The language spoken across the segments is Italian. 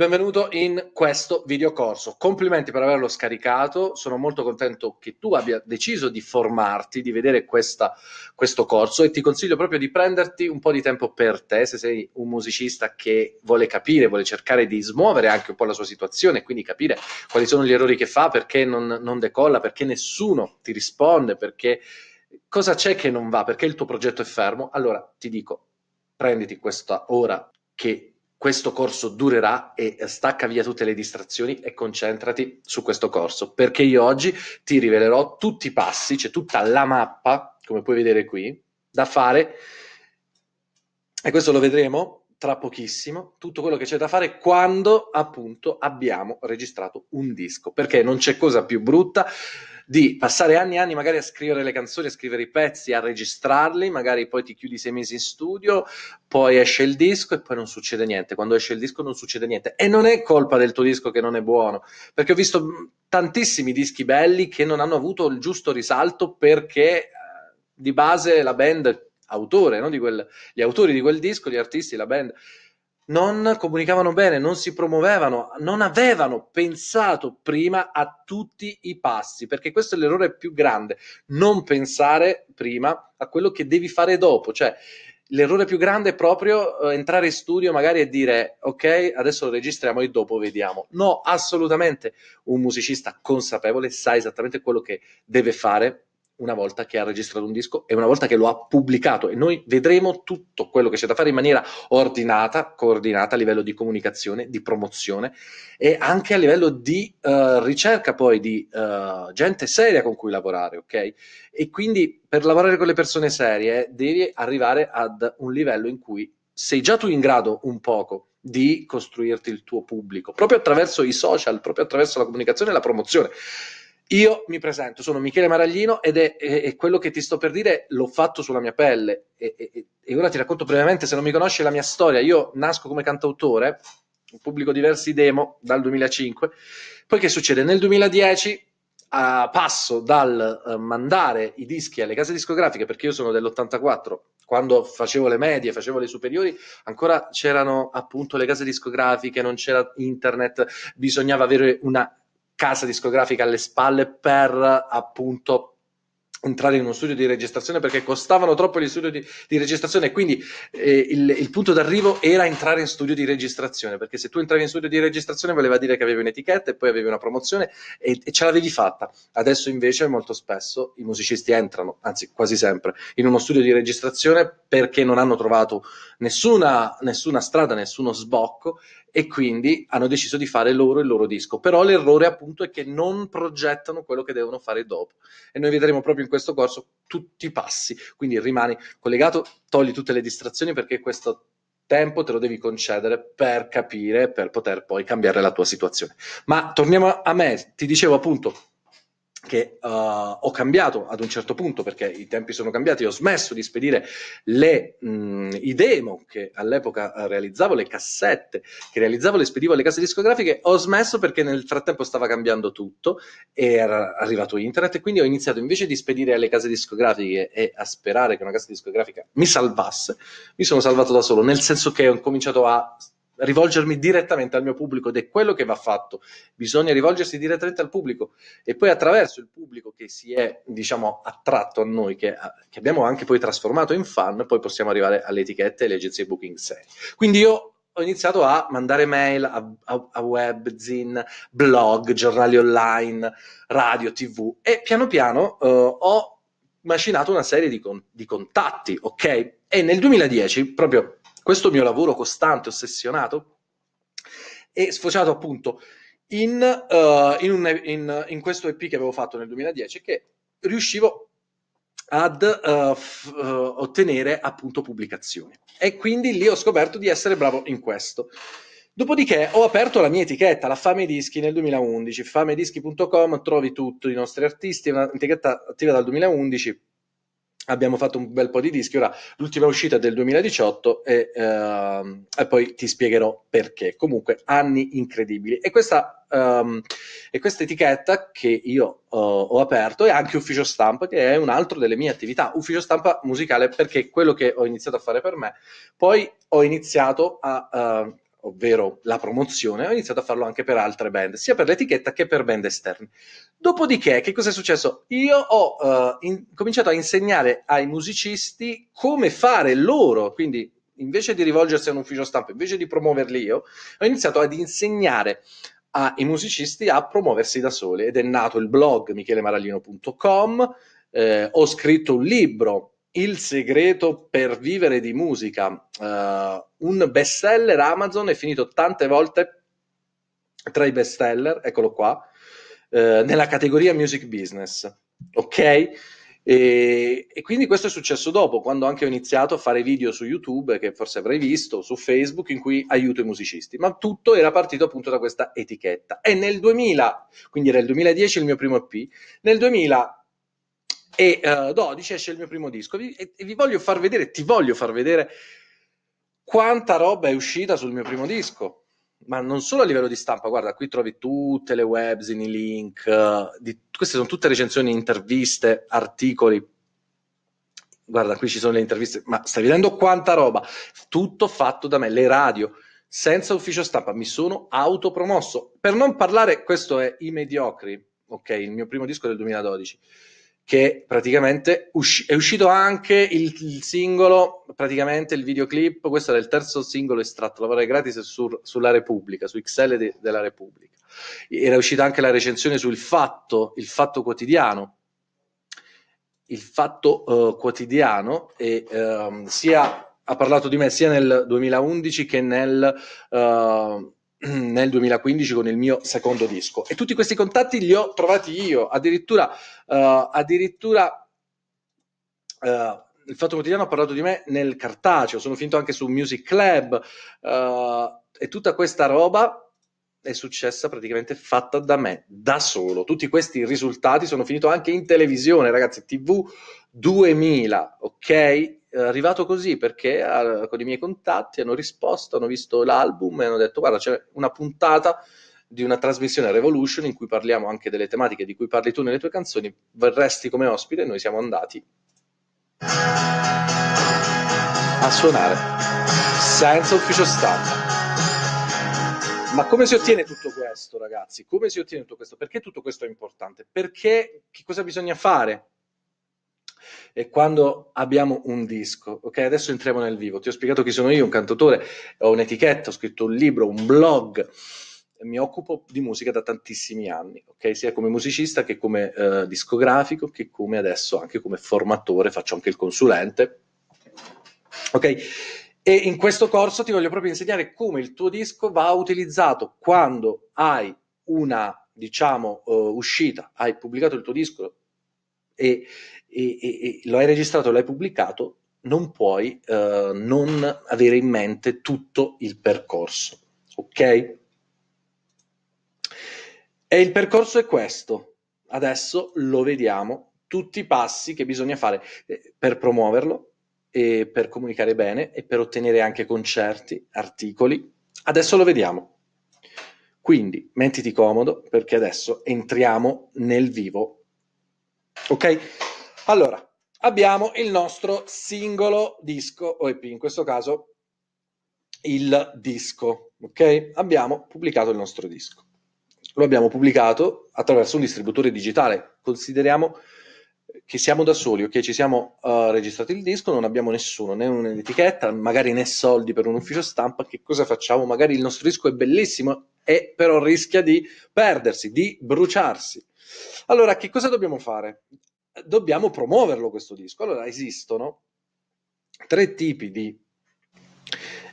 Benvenuto in questo videocorso. Complimenti per averlo scaricato, sono molto contento che tu abbia deciso di formarti, di vedere questa, questo corso e ti consiglio proprio di prenderti un po' di tempo per te, se sei un musicista che vuole capire, vuole cercare di smuovere anche un po' la sua situazione, quindi capire quali sono gli errori che fa, perché non, non decolla, perché nessuno ti risponde, perché cosa c'è che non va, perché il tuo progetto è fermo. Allora ti dico, prenditi questa ora che questo corso durerà e stacca via tutte le distrazioni e concentrati su questo corso, perché io oggi ti rivelerò tutti i passi, c'è cioè tutta la mappa, come puoi vedere qui, da fare e questo lo vedremo tra pochissimo, tutto quello che c'è da fare quando appunto abbiamo registrato un disco, perché non c'è cosa più brutta di passare anni e anni magari a scrivere le canzoni, a scrivere i pezzi, a registrarli, magari poi ti chiudi sei mesi in studio, poi esce il disco e poi non succede niente. Quando esce il disco non succede niente. E non è colpa del tuo disco che non è buono, perché ho visto mm, tantissimi dischi belli che non hanno avuto il giusto risalto perché eh, di base la band autore, no? di quel, gli autori di quel disco, gli artisti, la band non comunicavano bene, non si promuovevano, non avevano pensato prima a tutti i passi, perché questo è l'errore più grande, non pensare prima a quello che devi fare dopo, cioè l'errore più grande è proprio eh, entrare in studio magari e dire ok, adesso lo registriamo e dopo vediamo. No, assolutamente, un musicista consapevole sa esattamente quello che deve fare una volta che ha registrato un disco e una volta che lo ha pubblicato e noi vedremo tutto quello che c'è da fare in maniera ordinata, coordinata a livello di comunicazione, di promozione e anche a livello di uh, ricerca poi di uh, gente seria con cui lavorare, ok? E quindi per lavorare con le persone serie devi arrivare ad un livello in cui sei già tu in grado un poco di costruirti il tuo pubblico, proprio attraverso i social, proprio attraverso la comunicazione e la promozione io mi presento, sono Michele Maraglino ed è, è, è, quello che ti sto per dire l'ho fatto sulla mia pelle e, e, e, ora ti racconto brevemente, se non mi conosci la mia storia, io nasco come cantautore, pubblico diversi demo dal 2005, poi che succede? Nel 2010 uh, passo dal uh, mandare i dischi alle case discografiche, perché io sono dell'84, quando facevo le medie, facevo le superiori, ancora c'erano appunto le case discografiche, non c'era internet, bisognava avere una casa discografica alle spalle per appunto entrare in uno studio di registrazione perché costavano troppo gli studi di, di registrazione quindi eh, il, il, punto d'arrivo era entrare in studio di registrazione perché se tu entravi in studio di registrazione voleva dire che avevi un'etichetta e poi avevi una promozione e, e ce l'avevi fatta adesso invece molto spesso i musicisti entrano anzi quasi sempre in uno studio di registrazione perché non hanno trovato nessuna, nessuna strada, nessuno sbocco e quindi hanno deciso di fare loro il loro disco. Però l'errore appunto è che non progettano quello che devono fare dopo e noi vedremo proprio in questo corso tutti i passi, quindi rimani collegato, togli tutte le distrazioni perché questo tempo te lo devi concedere per capire, per poter poi cambiare la tua situazione. Ma torniamo a me, ti dicevo appunto che uh, ho cambiato ad un certo punto perché i tempi sono cambiati, ho smesso di spedire le, mh, mm, i demo che all'epoca eh, realizzavo, le cassette che realizzavo, le spedivo alle case discografiche, ho smesso perché nel frattempo stava cambiando tutto e era arrivato internet e quindi ho iniziato invece di spedire alle case discografiche e a sperare che una casa discografica mi salvasse, mi sono salvato da solo, nel senso che ho cominciato a rivolgermi direttamente al mio pubblico ed è quello che va fatto. Bisogna rivolgersi direttamente al pubblico e poi attraverso il pubblico che si è, diciamo, attratto a noi, che, che abbiamo anche poi trasformato in fan, poi possiamo arrivare alle etichette e alle agenzie booking serie. Quindi io ho iniziato a mandare mail a, a, a webzine, blog, giornali online, radio, tv e piano piano uh, ho macinato una serie di, con, di contatti, ok? E nel 2010, proprio questo mio lavoro costante, ossessionato, è sfociato appunto in, uh, in, un, in, in questo EP che avevo fatto nel 2010 che riuscivo ad uh, f- uh, ottenere appunto pubblicazioni. E quindi lì ho scoperto di essere bravo in questo. Dopodiché ho aperto la mia etichetta, la Fame Dischi, nel 2011. Famedischi.com, trovi tutto, i nostri artisti, è un'etichetta attiva dal 2011 abbiamo fatto un bel po' di dischi. Ora, l'ultima uscita è del 2018 e, uh, e poi ti spiegherò perché. Comunque, anni incredibili. E questa, um, e questa etichetta che io uh, ho aperto è anche Ufficio Stampa, che è un altro delle mie attività. Ufficio Stampa musicale perché quello che ho iniziato a fare per me. Poi ho iniziato a... Uh, ovvero la promozione, ho iniziato a farlo anche per altre band, sia per l'etichetta che per band esterne. Dopodiché, che cosa è successo? Io ho uh, in- cominciato a insegnare ai musicisti come fare loro, quindi invece di rivolgersi a un ufficio stampa, invece di promuoverli io, ho iniziato ad insegnare ai musicisti a promuoversi da soli ed è nato il blog michelemarallino.com, eh, ho scritto un libro il segreto per vivere di musica, uh, un seller Amazon è finito tante volte tra i best seller, eccolo qua, uh, nella categoria music business, ok? E, e, quindi questo è successo dopo, quando anche ho iniziato a fare video su YouTube, che forse avrei visto, su Facebook, in cui aiuto i musicisti. Ma tutto era partito appunto da questa etichetta. E nel 2000, quindi era il 2010 il mio primo EP, nel 2000 e uh, eh, 12 esce il mio primo disco vi, e, e vi voglio far vedere, ti voglio far vedere quanta roba è uscita sul mio primo disco ma non solo a livello di stampa, guarda, qui trovi tutte le webs, i link, uh, di, queste sono tutte recensioni, interviste, articoli. Guarda, qui ci sono le interviste, ma stai vedendo quanta roba, tutto fatto da me, le radio, senza ufficio stampa, mi sono autopromosso. Per non parlare, questo è I Mediocri, ok, il mio primo disco del 2012 che praticamente usci- è uscito anche il, il, singolo, praticamente il videoclip, questo era il terzo singolo estratto, lavorare gratis su, sulla Repubblica, su XL de- della Repubblica. Era uscita anche la recensione sul Fatto, il Fatto Quotidiano, il Fatto uh, Quotidiano, e um, sia, ha parlato di me sia nel 2011 che nel... Uh, nel 2015 con il mio secondo disco e tutti questi contatti li ho trovati io addirittura, uh, addirittura uh, il Fatto Quotidiano ha parlato di me nel cartaceo sono finito anche su Music Club uh, e tutta questa roba è successa praticamente fatta da me, da solo. Tutti questi risultati sono finito anche in televisione, ragazzi, TV 2000, ok? arrivato così perché ha, con i miei contatti hanno risposto, hanno visto l'album e hanno detto guarda c'è una puntata di una trasmissione Revolution in cui parliamo anche delle tematiche di cui parli tu nelle tue canzoni, verresti come ospite e noi siamo andati a suonare senza ufficio stampa. Ma come si ottiene tutto questo, ragazzi? Come si ottiene tutto questo? Perché tutto questo è importante? Perché che cosa bisogna fare e quando abbiamo un disco, ok? Adesso entriamo nel vivo. Ti ho spiegato chi sono io, un cantautore, ho un'etichetta, ho scritto un libro, un blog. Mi occupo di musica da tantissimi anni, ok? Sia come musicista che come eh, discografico, che come adesso anche come formatore, faccio anche il consulente. Ok? E in questo corso ti voglio proprio insegnare come il tuo disco va utilizzato quando hai una, diciamo, uh, uscita, hai pubblicato il tuo disco e e, e, e lo hai registrato, l'hai pubblicato, non puoi eh, non avere in mente tutto il percorso. Ok? E il percorso è questo. Adesso lo vediamo, tutti i passi che bisogna fare eh, per promuoverlo, per comunicare bene e per ottenere anche concerti, articoli. Adesso lo vediamo. Quindi mettiti comodo perché adesso entriamo nel vivo. Ok? Allora, abbiamo il nostro singolo disco o in questo caso il disco, ok? Abbiamo pubblicato il nostro disco. Lo abbiamo pubblicato attraverso un distributore digitale. Consideriamo che siamo da soli, ok? Ci siamo uh, registrati il disco, non abbiamo nessuno, né un'etichetta, magari né soldi per un ufficio stampa. Che cosa facciamo? Magari il nostro disco è bellissimo, e però rischia di perdersi, di bruciarsi. Allora, che cosa dobbiamo fare? dobbiamo promuoverlo questo disco. Allora esistono tre tipi di,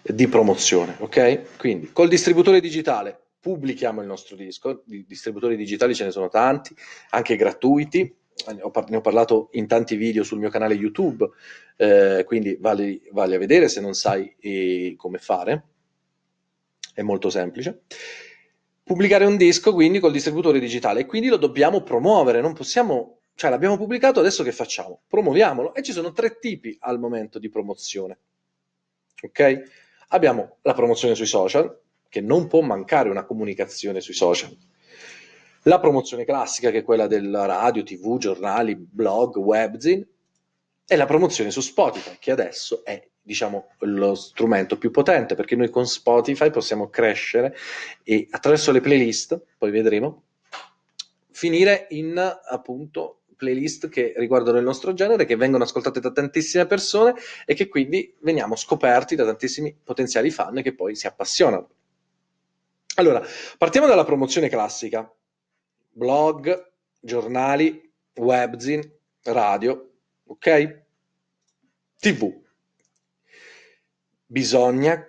di promozione, ok? Quindi col distributore digitale pubblichiamo il nostro disco, di distributori digitali ce ne sono tanti, anche gratuiti, ne ho parlato in tanti video sul mio canale YouTube, eh, quindi vale, vale, a vedere se non sai eh, come fare, è molto semplice. Pubblicare un disco quindi col distributore digitale e quindi lo dobbiamo promuovere, non possiamo cioè l'abbiamo pubblicato, adesso che facciamo? Promuoviamolo e ci sono tre tipi al momento di promozione. Ok? Abbiamo la promozione sui social, che non può mancare una comunicazione sui social. La promozione classica, che è quella della radio, tv, giornali, blog, webzine, e la promozione su Spotify, che adesso è diciamo, lo strumento più potente, perché noi con Spotify possiamo crescere e attraverso le playlist, poi vedremo, finire in appunto playlist che riguardano il nostro genere, che vengono ascoltate da tantissime persone e che quindi veniamo scoperti da tantissimi potenziali fan che poi si appassionano. Allora, partiamo dalla promozione classica. Blog, giornali, webzine, radio, ok? TV. Bisogna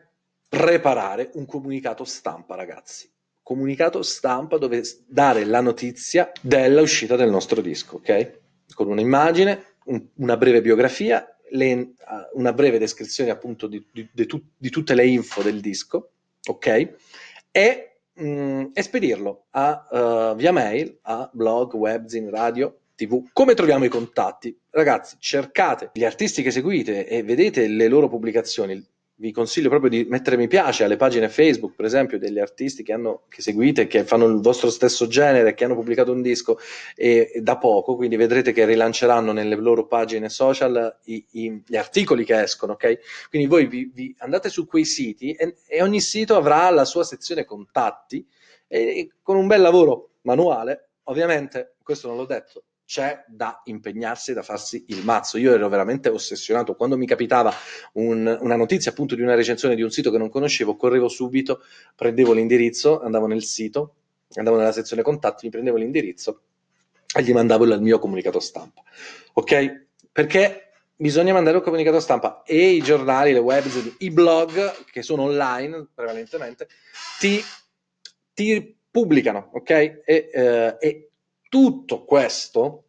preparare un comunicato stampa, ragazzi comunicato stampa dove dare la notizia dell'uscita del nostro disco, ok? Con un'immagine, un, una breve biografia, le, una breve descrizione appunto di, di, di, tu, di, tutte le info del disco, ok? E mh, mm, espedirlo a, uh, via mail a blog, webzine, radio, TV. Come troviamo i contatti? Ragazzi, cercate gli artisti che seguite e vedete le loro pubblicazioni vi consiglio proprio di mettere mi piace alle pagine Facebook, per esempio, degli artisti che, hanno, che seguite, che fanno il vostro stesso genere, che hanno pubblicato un disco e, e da poco, quindi vedrete che rilanceranno nelle loro pagine social i, i, gli articoli che escono, ok? Quindi voi vi, vi andate su quei siti e, e, ogni sito avrà la sua sezione contatti e, e con un bel lavoro manuale, ovviamente, questo non l'ho detto, c'è da impegnarsi, da farsi il mazzo. Io ero veramente ossessionato. Quando mi capitava un, una notizia appunto di una recensione di un sito che non conoscevo, correvo subito, prendevo l'indirizzo, andavo nel sito, andavo nella sezione contatti, mi prendevo l'indirizzo e gli mandavo il mio comunicato stampa. Ok? Perché bisogna mandare un comunicato stampa e i giornali, le web, i blog che sono online prevalentemente, ti, ti pubblicano, ok? e, eh, e tutto questo,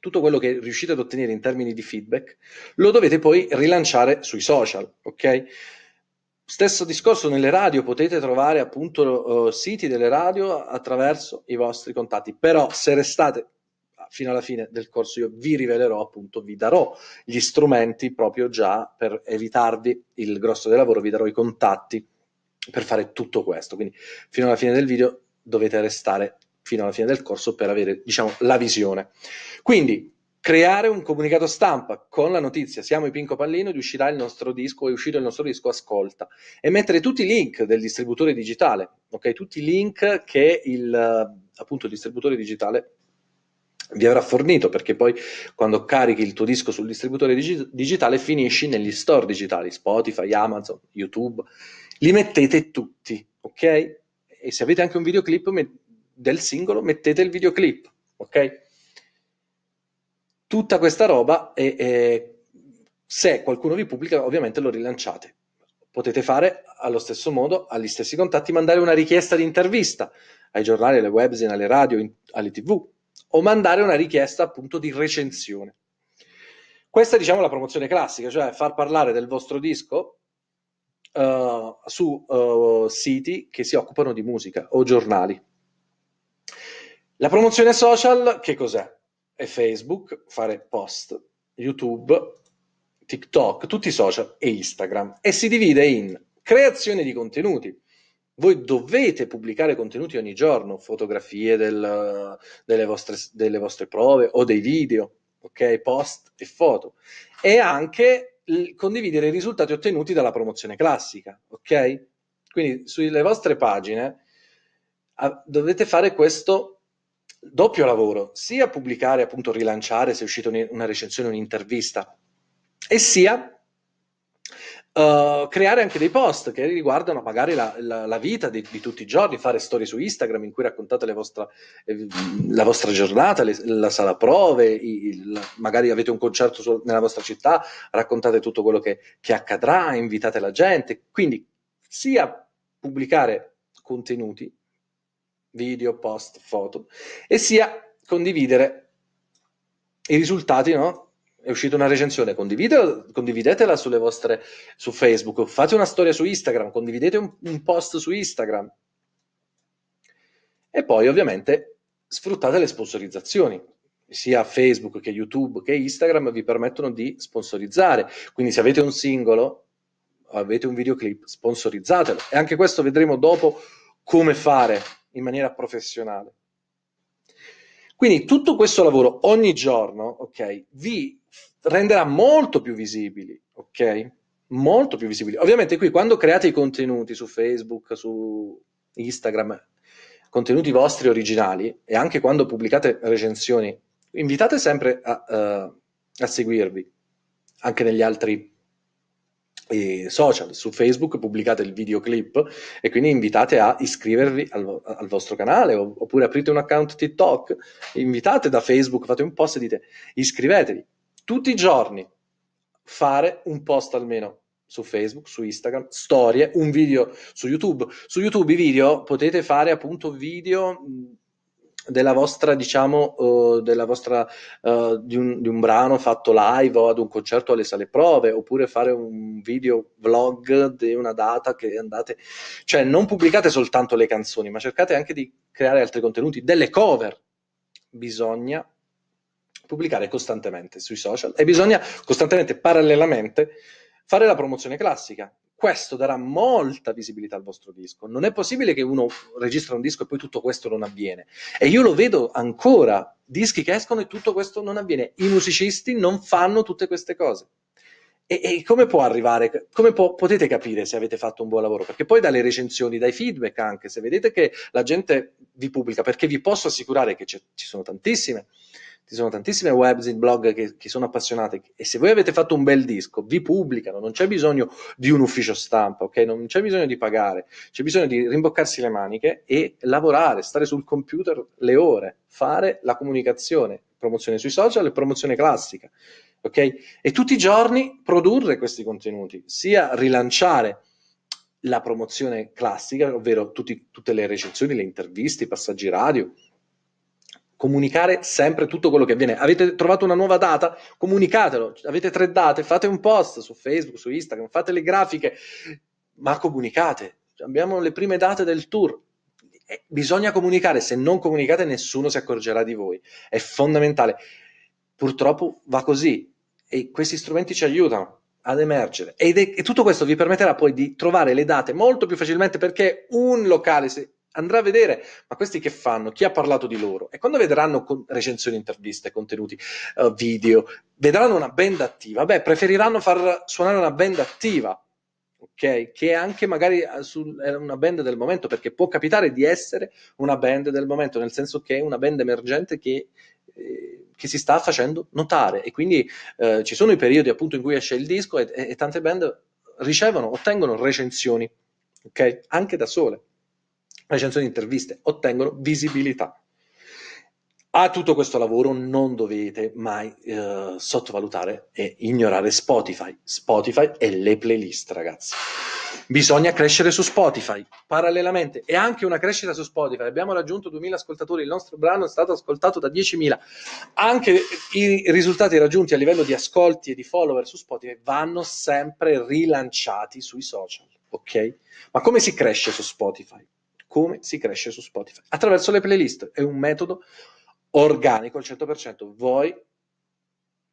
tutto quello che riuscite ad ottenere in termini di feedback, lo dovete poi rilanciare sui social, ok? Stesso discorso nelle radio, potete trovare appunto uh, siti delle radio attraverso i vostri contatti, però se restate fino alla fine del corso io vi rivelerò appunto, vi darò gli strumenti proprio già per evitarvi il grosso del lavoro, vi darò i contatti per fare tutto questo, quindi fino alla fine del video dovete restare fino alla fine del corso per avere, diciamo, la visione. Quindi, creare un comunicato stampa con la notizia siamo i Pinco Pallino ed uscirà il nostro disco, è uscito il nostro disco, ascolta, e mettere tutti i link del distributore digitale, ok? Tutti i link che il, appunto, il distributore digitale vi avrà fornito perché poi quando carichi il tuo disco sul distributore digi- digitale finisci negli store digitali Spotify, Amazon, YouTube li mettete tutti, ok? E se avete anche un videoclip del singolo mettete il videoclip, ok? Tutta questa roba è, è, se qualcuno vi pubblica ovviamente lo rilanciate. Potete fare allo stesso modo, agli stessi contatti, mandare una richiesta di intervista ai giornali, alle webzine, alle radio, in, alle tv o mandare una richiesta appunto di recensione. Questa è diciamo la promozione classica, cioè far parlare del vostro disco Uh, su uh, siti che si occupano di musica o giornali. La promozione social che cos'è? È Facebook, fare post, YouTube, TikTok, tutti i social e Instagram e si divide in creazione di contenuti. Voi dovete pubblicare contenuti ogni giorno, fotografie del, delle, vostre, delle vostre prove o dei video, ok? Post e foto. E anche condividere i risultati ottenuti dalla promozione classica, ok? Quindi sulle vostre pagine dovete fare questo doppio lavoro, sia pubblicare, appunto rilanciare se è uscita una recensione, un'intervista, e sia Uh, creare anche dei post che riguardano magari la, la, la vita di, di, tutti i giorni, fare storie su Instagram in cui raccontate vostra, eh, la vostra giornata, le, la sala prove, il, il, magari avete un concerto su, nella vostra città, raccontate tutto quello che, che accadrà, invitate la gente, quindi sia pubblicare contenuti video, post, foto, e sia condividere i risultati, no? È uscita una recensione, condividetela sulle vostre, su Facebook, fate una storia su Instagram, condividete un, un post su Instagram. E poi ovviamente sfruttate le sponsorizzazioni, sia Facebook che YouTube che Instagram vi permettono di sponsorizzare. Quindi se avete un singolo, avete un videoclip, sponsorizzatelo. E anche questo vedremo dopo come fare in maniera professionale. Quindi tutto questo lavoro ogni giorno, ok, vi renderà molto più visibili, ok? Molto più visibili. Ovviamente qui quando create i contenuti su Facebook, su Instagram, contenuti vostri originali e anche quando pubblicate recensioni, invitate sempre a, uh, a seguirvi anche negli altri social, su Facebook pubblicate il videoclip e quindi invitate a iscrivervi al, al, vostro canale oppure aprite un account TikTok, invitate da Facebook, fate un post e dite iscrivetevi tutti i giorni, fare un post almeno su Facebook, su Instagram, storie, un video su YouTube. Su YouTube i video potete fare appunto video della vostra, diciamo, uh, della vostra, uh, di, un, di, un, brano fatto live o ad un concerto alle sale prove, oppure fare un video vlog di una data che andate, cioè non pubblicate soltanto le canzoni, ma cercate anche di creare altri contenuti, delle cover. Bisogna pubblicare costantemente sui social e bisogna costantemente, parallelamente, fare la promozione classica questo darà molta visibilità al vostro disco. Non è possibile che uno registra un disco e poi tutto questo non avviene. E io lo vedo ancora, dischi che escono e tutto questo non avviene. I musicisti non fanno tutte queste cose. E, e come può arrivare, come può, potete capire se avete fatto un buon lavoro? Perché poi dalle recensioni, dai feedback anche, se vedete che la gente vi pubblica, perché vi posso assicurare che ci sono tantissime, ci sono tantissime webs blog che, che, sono appassionate e se voi avete fatto un bel disco vi pubblicano, non c'è bisogno di un ufficio stampa, ok? Non c'è bisogno di pagare, c'è bisogno di rimboccarsi le maniche e lavorare, stare sul computer le ore, fare la comunicazione, promozione sui social e promozione classica, ok? E tutti i giorni produrre questi contenuti, sia rilanciare la promozione classica, ovvero tutti, tutte le recensioni, le interviste, i passaggi radio, comunicare sempre tutto quello che avviene. Avete trovato una nuova data? Comunicatelo. Avete tre date? Fate un post su Facebook, su Instagram, fate le grafiche, ma comunicate. Abbiamo le prime date del tour. Eh, bisogna comunicare, se non comunicate nessuno si accorgerà di voi. È fondamentale. Purtroppo va così e questi strumenti ci aiutano ad emergere. Ed è, e tutto questo vi permetterà poi di trovare le date molto più facilmente perché un locale, se andrà a vedere, ma questi che fanno? Chi ha parlato di loro? E quando vedranno con recensioni, interviste, contenuti, uh, video, vedranno una band attiva, beh, preferiranno far suonare una band attiva, ok? Che è anche magari eh, sul, è una band del momento, perché può capitare di essere una band del momento, nel senso che è una band emergente che... Eh, che si sta facendo notare e quindi eh, ci sono i periodi appunto in cui esce il disco e, e, e tante band ricevono, ottengono recensioni, ok? Anche da sole recensioni, interviste, ottengono visibilità. A tutto questo lavoro non dovete mai eh, sottovalutare e ignorare Spotify. Spotify e le playlist, ragazzi. Bisogna crescere su Spotify parallelamente e anche una crescita su Spotify. Abbiamo raggiunto 2000 ascoltatori, il nostro brano è stato ascoltato da 10.000. Anche i risultati raggiunti a livello di ascolti e di follower su Spotify vanno sempre rilanciati sui social, ok? Ma come si cresce su Spotify? come si cresce su Spotify. Attraverso le playlist è un metodo organico al 100%. Voi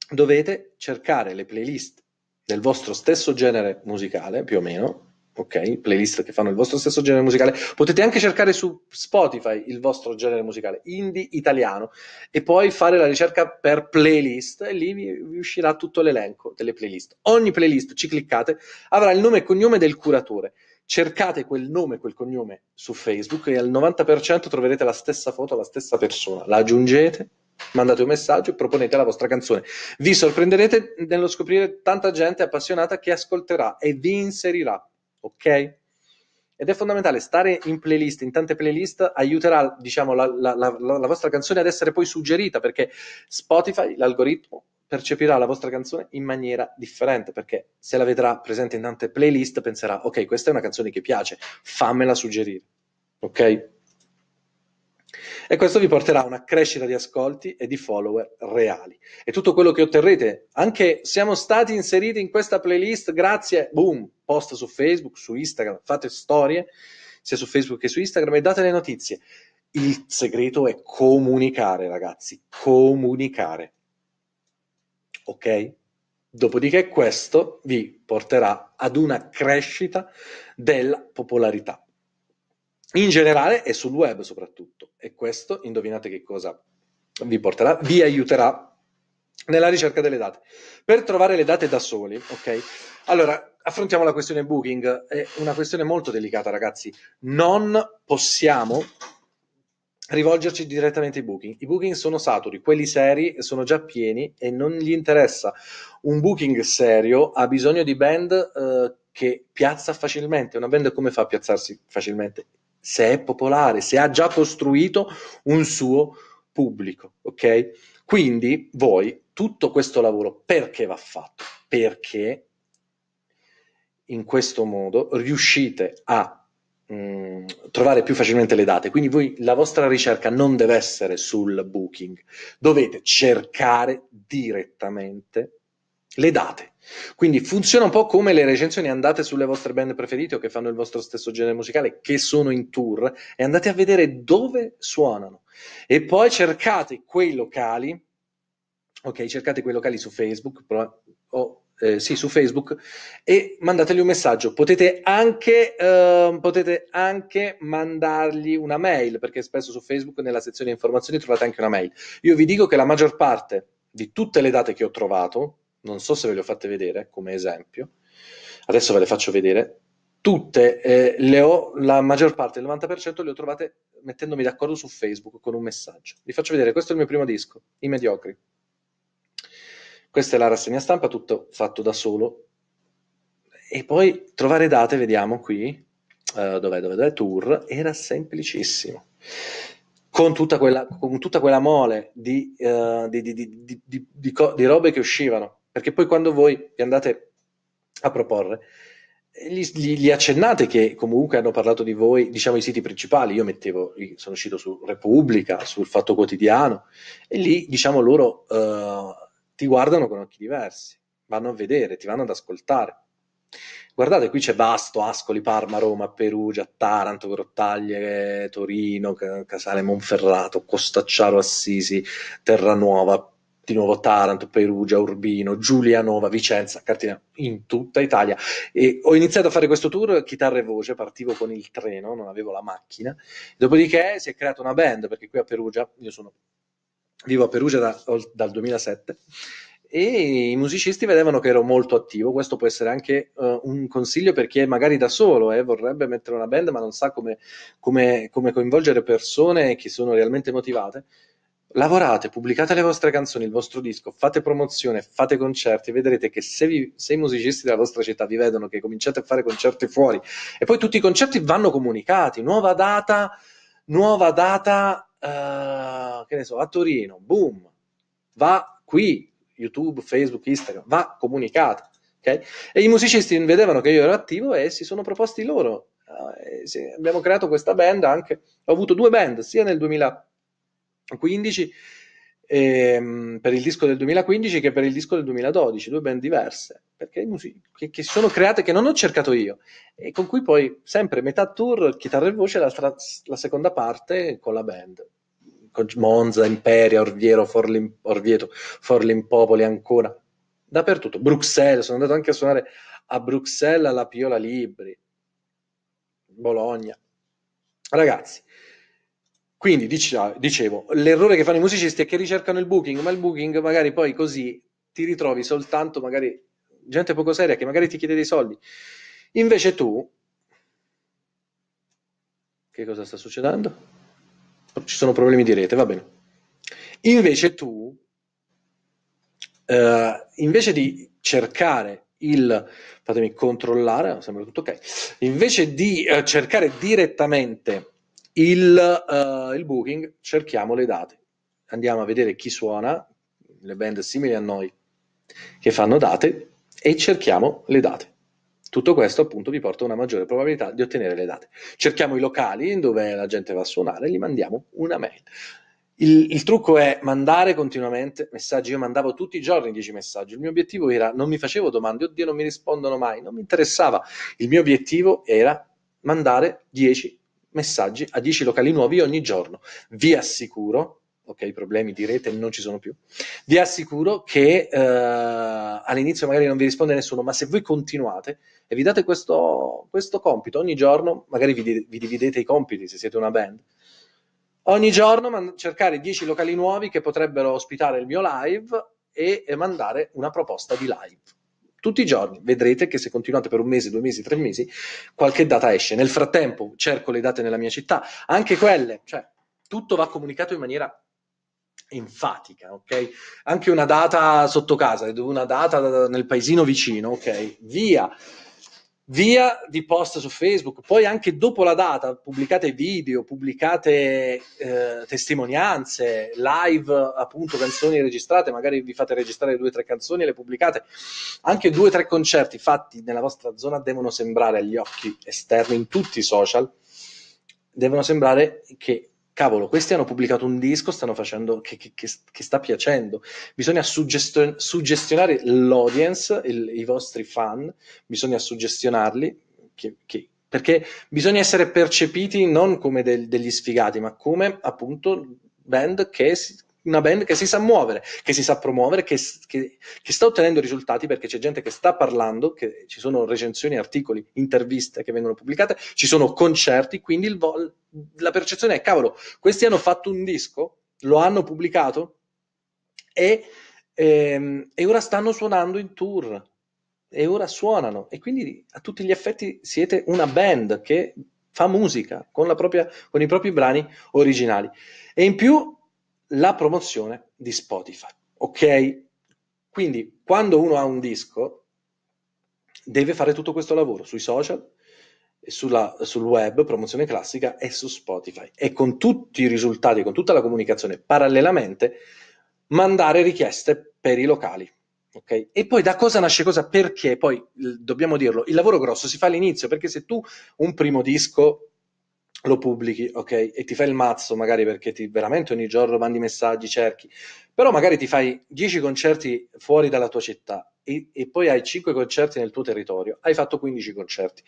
dovete cercare le playlist del vostro stesso genere musicale, più o meno, ok? Playlist che fanno il vostro stesso genere musicale. Potete anche cercare su Spotify il vostro genere musicale, indie italiano, e poi fare la ricerca per playlist e lì vi, vi uscirà tutto l'elenco delle playlist. Ogni playlist, ci cliccate, avrà il nome e cognome del curatore cercate quel nome, quel cognome su Facebook e al 90% troverete la stessa foto, la stessa persona. La aggiungete, mandate un messaggio e proponete la vostra canzone. Vi sorprenderete nello scoprire tanta gente appassionata che ascolterà e vi inserirà, ok? Ed è fondamentale stare in playlist, in tante playlist, aiuterà diciamo, la, la, la, la vostra canzone ad essere poi suggerita perché Spotify, l'algoritmo, percepirà la vostra canzone in maniera differente, perché se la vedrà presente in tante playlist penserà, ok, questa è una canzone che piace, fammela suggerire. Ok? E questo vi porterà a una crescita di ascolti e di follower reali. E tutto quello che otterrete, anche siamo stati inseriti in questa playlist, grazie, boom, post su Facebook, su Instagram, fate storie, sia su Facebook che su Instagram e date le notizie. Il segreto è comunicare, ragazzi, comunicare ok? Dopodiché questo vi porterà ad una crescita della popolarità. In generale e sul web soprattutto. E questo, indovinate che cosa vi porterà? Vi aiuterà nella ricerca delle date. Per trovare le date da soli, ok? Allora, affrontiamo la questione booking, è una questione molto delicata, ragazzi. Non possiamo rivolgerci direttamente ai booking. I booking sono saturi, quelli seri sono già pieni e non gli interessa. Un booking serio ha bisogno di band eh, che piazza facilmente. Una band come fa a piazzarsi facilmente? Se è popolare, se ha già costruito un suo pubblico, ok? Quindi voi tutto questo lavoro perché va fatto? Perché in questo modo riuscite a Mm, trovare più facilmente le date. Quindi voi, la vostra ricerca non deve essere sul booking, dovete cercare direttamente le date. Quindi funziona un po' come le recensioni, andate sulle vostre band preferite o che fanno il vostro stesso genere musicale, che sono in tour, e andate a vedere dove suonano. E poi cercate quei locali, ok, cercate quei locali su Facebook, però, o eh, sì, su Facebook e mandateli un messaggio. Potete anche, eh, potete anche mandargli una mail, perché spesso su Facebook nella sezione informazioni trovate anche una mail. Io vi dico che la maggior parte di tutte le date che ho trovato, non so se ve le ho fatte vedere come esempio, adesso ve le faccio vedere, tutte eh, le ho, la maggior parte, il 90% le ho trovate mettendomi d'accordo su Facebook con un messaggio. Vi faccio vedere, questo è il mio primo disco, I Mediocri. Questa è la rassegna stampa, tutto fatto da solo. E poi trovare date, vediamo qui, uh, dov'è, dov'è, dov'è, tour, era semplicissimo. Con tutta quella, con tutta quella mole di, uh, di, di, di, co- di robe che uscivano. Perché poi quando voi vi andate a proporre, eh, gli, gli, gli, accennate che comunque hanno parlato di voi, diciamo i siti principali, io mettevo, sono uscito su Repubblica, sul Fatto Quotidiano, e lì diciamo loro eh, ti guardano con occhi diversi, vanno a vedere, ti vanno ad ascoltare. Guardate, qui c'è Vasto, Ascoli, Parma, Roma, Perugia, Taranto, Grottaglie, Torino, Casale Monferrato, Costacciaro, Assisi, Terranuova, di nuovo Taranto, Perugia, Urbino, Giulianova, Vicenza, Cartina, in tutta Italia. E ho iniziato a fare questo tour chitarra e voce, partivo con il treno, non avevo la macchina. Dopodiché si è creata una band, perché qui a Perugia io sono vivo a Perugia da, dal 2007 e i musicisti vedevano che ero molto attivo. Questo può essere anche uh, un consiglio per chi è magari da solo e eh, vorrebbe mettere una band, ma non sa come, come, come, coinvolgere persone che sono realmente motivate. Lavorate, pubblicate le vostre canzoni, il vostro disco, fate promozione, fate concerti, vedrete che se, vi, se i musicisti della vostra città vi vedono che cominciate a fare concerti fuori e poi tutti i concerti vanno comunicati, nuova data, nuova data eh, che ne so, a Torino, boom, va qui, YouTube, Facebook, Instagram, va comunicata. Okay? E i musicisti vedevano che io ero attivo e si sono proposti loro. Uh, sì, abbiamo creato questa band anche, ho avuto due band, sia nel 2015 ehm, per il disco del 2015 che per il disco del 2012, due band diverse, perché music- che, che, sono create, che non ho cercato io, e con cui poi sempre metà tour, chitarra e voce, la, seconda parte con la band. Monza, Imperia, Orviero, Forlin, Orvieto, Forlimpopoli, ancora, dappertutto. Bruxelles, sono andato anche a suonare a Bruxelles alla Piola Libri, Bologna. Ragazzi, quindi dicevo, l'errore che fanno i musicisti è che ricercano il booking, ma il booking magari poi così ti ritrovi soltanto magari gente poco seria che magari ti chiede dei soldi. Invece tu, che cosa sta succedendo? Ci sono problemi di rete, va bene. Invece tu, eh, invece di cercare il, fatemi controllare, sembra tutto ok, invece di eh, cercare direttamente il, uh, il booking, cerchiamo le date, andiamo a vedere chi suona, le band simili a noi che fanno date e cerchiamo le date. Tutto questo appunto vi porta a una maggiore probabilità di ottenere le date. Cerchiamo i locali dove la gente va a suonare e gli mandiamo una mail. Il, il, trucco è mandare continuamente messaggi. Io mandavo tutti i giorni 10 messaggi. Il mio obiettivo era non mi facevo domande, oddio, non mi rispondono mai, non mi interessava. Il mio obiettivo era mandare 10 messaggi a 10 locali nuovi ogni giorno. Vi assicuro, ok, i problemi di rete non ci sono più, vi assicuro che eh, all'inizio magari non vi risponde nessuno, ma se voi continuate e vi date questo, questo compito ogni giorno, magari vi, vi dividete i compiti se siete una band, ogni giorno cercare 10 locali nuovi che potrebbero ospitare il mio live e mandare una proposta di live tutti i giorni. Vedrete che se continuate per un mese, due mesi, tre mesi, qualche data esce. Nel frattempo cerco le date nella mia città, anche quelle, cioè tutto va comunicato in maniera enfatica, ok? Anche una data sotto casa, una data nel paesino vicino, ok? Via via di post su Facebook, poi anche dopo la data pubblicate video, pubblicate eh, testimonianze, live appunto canzoni registrate, magari vi fate registrare due o tre canzoni e le pubblicate, anche due o tre concerti fatti nella vostra zona devono sembrare agli occhi esterni in tutti i social, devono sembrare che cavolo, questi hanno pubblicato un disco stanno facendo, che, che, che, che, sta piacendo. Bisogna suggestion- suggestionare l'audience, il, i vostri fan, bisogna suggestionarli, perché bisogna essere percepiti non come del, degli sfigati, ma come appunto band che, una band che si sa muovere, che si sa promuovere, che, che, che, sta ottenendo risultati perché c'è gente che sta parlando, che ci sono recensioni, articoli, interviste che vengono pubblicate, ci sono concerti, quindi vol- la percezione è cavolo, questi hanno fatto un disco, lo hanno pubblicato e, ehm, e ora stanno suonando in tour e ora suonano e quindi a tutti gli effetti siete una band che fa musica con, propria, con i propri brani originali e in più la promozione di Spotify, ok? Quindi quando uno ha un disco deve fare tutto questo lavoro sui social, sulla, sul web, promozione classica e su Spotify e con tutti i risultati, con tutta la comunicazione parallelamente mandare richieste per i locali. Okay? E poi da cosa nasce cosa? Perché poi dobbiamo dirlo, il lavoro grosso si fa all'inizio perché se tu un primo disco lo pubblichi, ok? E ti fai il mazzo magari perché ti, veramente ogni giorno mandi messaggi, cerchi, però magari ti fai 10 concerti fuori dalla tua città e, e poi hai 5 concerti nel tuo territorio, hai fatto 15 concerti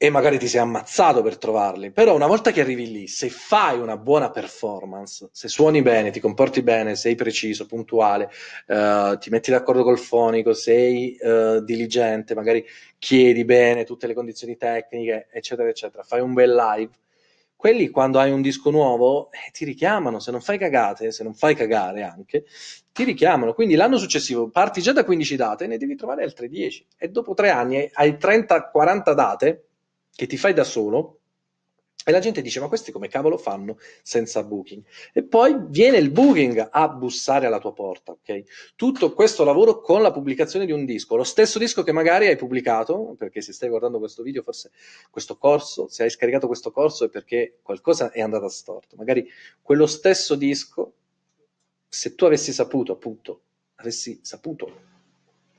e magari ti sei ammazzato per trovarli, però una volta che arrivi lì, se fai una buona performance, se suoni bene, ti comporti bene, sei preciso, puntuale, uh, ti metti d'accordo col fonico, sei uh, diligente, magari chiedi bene tutte le condizioni tecniche, eccetera, eccetera, fai un bel live, quelli quando hai un disco nuovo eh, ti richiamano, se non fai cagate, se non fai cagare anche, ti richiamano. Quindi l'anno successivo parti già da 15 date e ne devi trovare altre 10 e dopo tre anni hai 30-40 date che ti fai da solo e la gente dice ma questi come cavolo fanno senza booking e poi viene il booking a bussare alla tua porta ok tutto questo lavoro con la pubblicazione di un disco lo stesso disco che magari hai pubblicato perché se stai guardando questo video forse questo corso se hai scaricato questo corso è perché qualcosa è andata storto magari quello stesso disco se tu avessi saputo appunto avessi saputo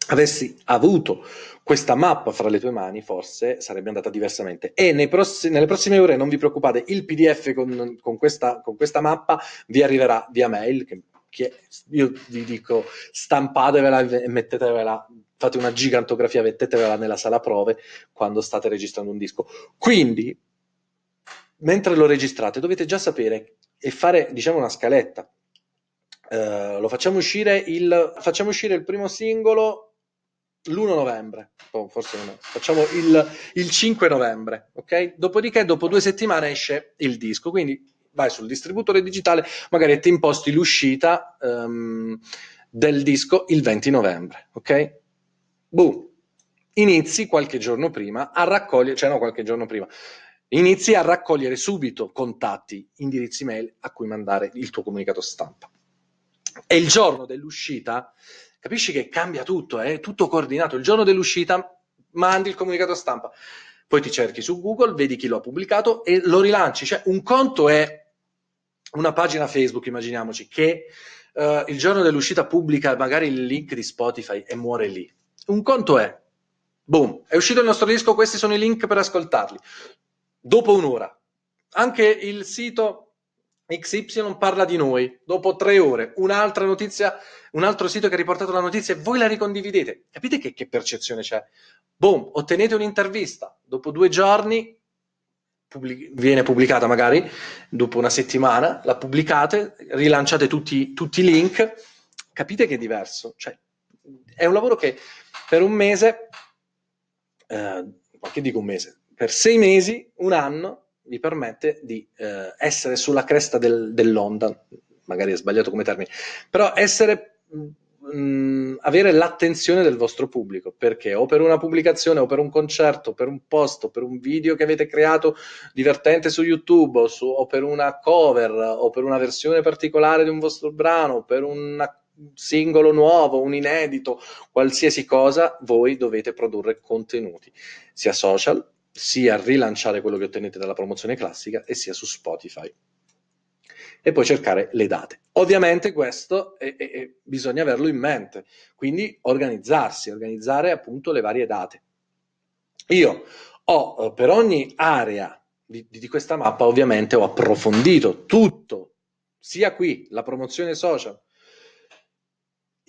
avessi avuto questa mappa fra le tue mani, forse sarebbe andata diversamente. E pross- nelle prossime ore non vi preoccupate, il PDF con, con, questa, con questa, mappa vi arriverà via mail. Che, che io vi dico stampatevela e mettetevela, fate una gigantografia, mettetevela nella sala prove quando state registrando un disco. Quindi, mentre lo registrate, dovete già sapere e fare, diciamo, una scaletta. Uh, lo facciamo uscire il, facciamo uscire il primo singolo l'1 novembre, oh, forse no. facciamo il, il 5 novembre, ok? Dopodiché dopo due settimane esce il disco, quindi vai sul distributore digitale, magari ti imposti l'uscita um, del disco il 20 novembre, ok? Boom. Inizi qualche giorno prima a raccogliere, cioè no, qualche giorno prima, inizi a raccogliere subito contatti, indirizzi mail a cui mandare il tuo comunicato stampa. E il giorno dell'uscita Capisci che cambia tutto, è eh? tutto coordinato. Il giorno dell'uscita mandi il comunicato stampa, poi ti cerchi su Google, vedi chi lo ha pubblicato e lo rilanci. Cioè, un conto è una pagina Facebook, immaginiamoci, che uh, il giorno dell'uscita pubblica magari il link di Spotify e muore lì. Un conto è, boom, è uscito il nostro disco, questi sono i link per ascoltarli. Dopo un'ora. Anche il sito XY parla di noi. Dopo tre ore, un'altra notizia, un altro sito che ha riportato la notizia e voi la ricondividete. Capite che, che percezione c'è? Boom, ottenete un'intervista. Dopo due giorni pubblic- viene pubblicata magari, dopo una settimana, la pubblicate, rilanciate tutti, i link. Capite che è diverso? Cioè, è un lavoro che per un mese, eh, qualche dico un mese, per sei mesi, un anno, vi permette di eh, essere sulla cresta del, dell'onda, magari è sbagliato come termine, però essere, mh, mm, avere l'attenzione del vostro pubblico, perché o per una pubblicazione, o per un concerto, per un post, per un video che avete creato divertente su YouTube, o, su, o per una cover, o per una versione particolare di un vostro brano, per una singolo nuovo, un inedito, qualsiasi cosa, voi dovete produrre contenuti, sia social sia rilanciare quello che ottenete dalla promozione classica e sia su Spotify. E poi cercare le date. Ovviamente questo è, è, è, bisogna averlo in mente, quindi organizzarsi, organizzare appunto le varie date. Io ho eh, per ogni area di, di questa mappa ovviamente ho approfondito tutto, sia qui la promozione social,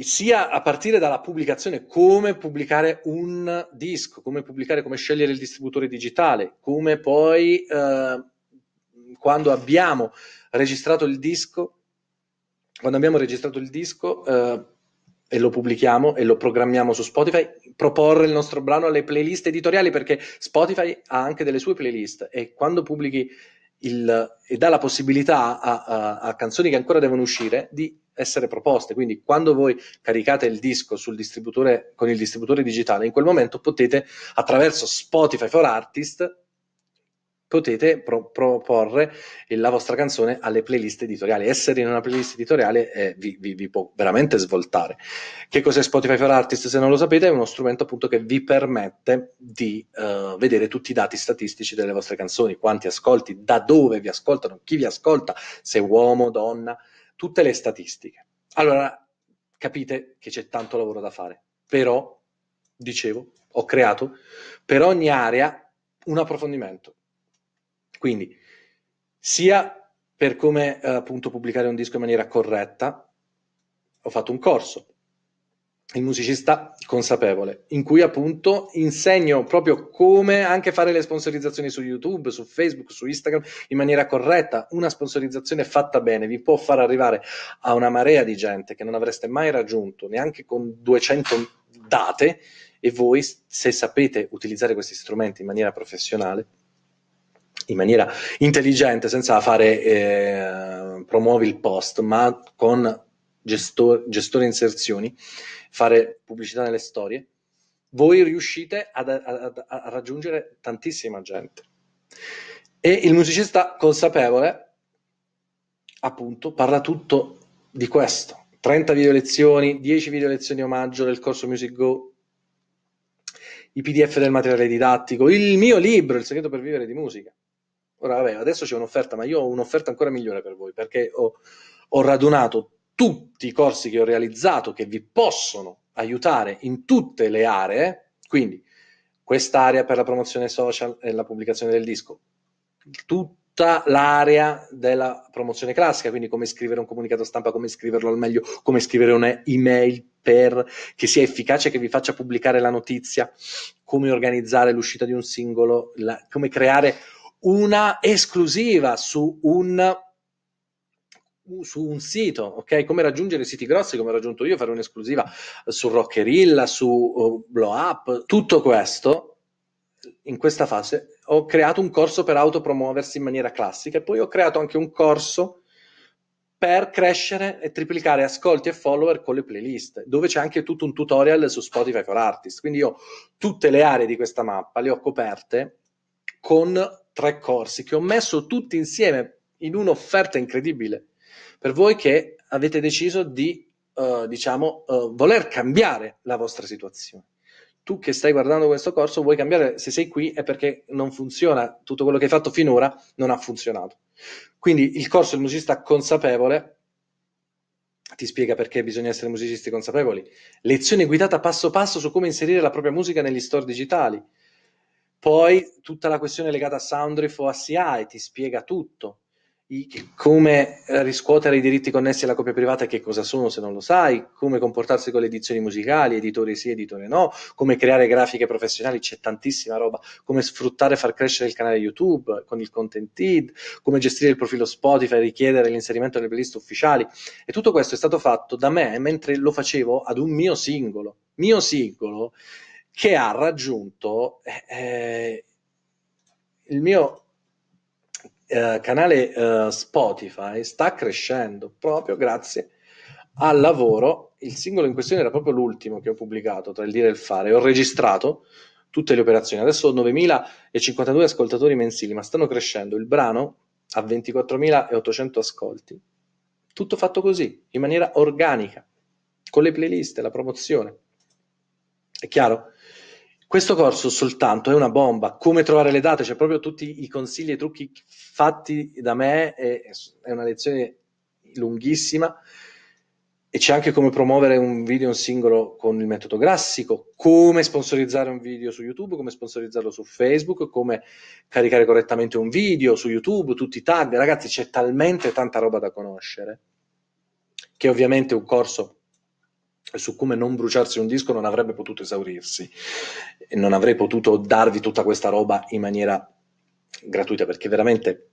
sia a partire dalla pubblicazione, come pubblicare un disco, come pubblicare, come scegliere il distributore digitale, come poi eh, quando abbiamo registrato il disco, quando abbiamo registrato il disco eh, e lo pubblichiamo e lo programmiamo su Spotify, proporre il nostro brano alle playlist editoriali perché Spotify ha anche delle sue playlist e quando pubblichi il, e dà la possibilità a, a, a canzoni che ancora devono uscire di essere proposte. Quindi quando voi caricate il disco sul distributore, con il distributore digitale, in quel momento potete, attraverso Spotify for Artist, potete pro- proporre la vostra canzone alle playlist editoriali. Essere in una playlist editoriale eh, vi, vi, vi, può veramente svoltare. Che cos'è Spotify for Artist? Se non lo sapete, è uno strumento appunto che vi permette di uh, vedere tutti i dati statistici delle vostre canzoni, quanti ascolti, da dove vi ascoltano, chi vi ascolta, se uomo, donna, tutte le statistiche. Allora capite che c'è tanto lavoro da fare, però, dicevo, ho creato per ogni area un approfondimento. Quindi, sia per come eh, appunto pubblicare un disco in maniera corretta, ho fatto un corso, il musicista consapevole, in cui appunto insegno proprio come anche fare le sponsorizzazioni su YouTube, su Facebook, su Instagram in maniera corretta. Una sponsorizzazione fatta bene vi può far arrivare a una marea di gente che non avreste mai raggiunto neanche con 200 date e voi se sapete utilizzare questi strumenti in maniera professionale in maniera intelligente, senza fare eh, promuovi il post, ma con gestor- gestore inserzioni, fare pubblicità nelle storie, voi riuscite ad, ad, a raggiungere tantissima gente. E il musicista consapevole, appunto, parla tutto di questo. 30 video lezioni, 10 video lezioni omaggio del corso Music Go, i PDF del materiale didattico, il mio libro, Il segreto per vivere di musica. Ora, vabbè, adesso c'è un'offerta, ma io ho un'offerta ancora migliore per voi, perché ho, ho radunato tutti i corsi che ho realizzato che vi possono aiutare in tutte le aree, quindi quest'area per la promozione social e la pubblicazione del disco, tutta l'area della promozione classica, quindi come scrivere un comunicato stampa, come scriverlo al meglio, come scrivere un'email per che sia efficace, che vi faccia pubblicare la notizia, come organizzare l'uscita di un singolo, la, come creare una esclusiva su un su un sito, ok? Come raggiungere siti grossi, come ho raggiunto io, fare un'esclusiva eh, su Rockerilla, su eh, Blow Up, tutto questo in questa fase ho creato un corso per autopromuoversi in maniera classica e poi ho creato anche un corso per crescere e triplicare ascolti e follower con le playlist, dove c'è anche tutto un tutorial su Spotify for Artists. Quindi io tutte le aree di questa mappa le ho coperte con tre corsi che ho messo tutti insieme in un'offerta incredibile per voi che avete deciso di, eh, diciamo, eh, voler cambiare la vostra situazione. Tu che stai guardando questo corso vuoi cambiare, se sei qui è perché non funziona, tutto quello che hai fatto finora non ha funzionato. Quindi il corso Il musicista consapevole ti spiega perché bisogna essere musicisti consapevoli, lezione guidata passo passo su come inserire la propria musica negli store digitali. Poi tutta la questione legata a Soundriff o a CI ti spiega tutto come eh, riscuotere i diritti connessi alla copia privata che cosa sono se non lo sai, come comportarsi con le edizioni musicali, editore sì, editore no, come creare grafiche professionali, c'è tantissima roba, come sfruttare e far crescere il canale YouTube con il content feed, come gestire il profilo Spotify, richiedere l'inserimento nelle playlist ufficiali e tutto questo è stato fatto da me mentre lo facevo ad un mio singolo, mio singolo che ha raggiunto eh, eh il mio eh, canale eh, Spotify sta crescendo proprio grazie al lavoro. Il singolo in questione era proprio l'ultimo che ho pubblicato, tra il dire e il fare. Ho registrato tutte le operazioni. Adesso ho 9.052 ascoltatori mensili, ma stanno crescendo. Il brano ha 24.800 ascolti. Tutto fatto così, in maniera organica, con le playlist, la promozione. È chiaro? Questo corso soltanto è una bomba. Come trovare le date? C'è cioè, proprio tutti i consigli e i trucchi fatti da me. È, è una lezione lunghissima. E c'è anche come promuovere un video, un singolo con il metodo classico, come sponsorizzare un video su YouTube, come sponsorizzarlo su Facebook, come caricare correttamente un video su YouTube, tutti i tag. Ragazzi, c'è talmente tanta roba da conoscere che ovviamente un corso su come non bruciarsi un disco non avrebbe potuto esaurirsi e non avrei potuto darvi tutta questa roba in maniera gratuita perché veramente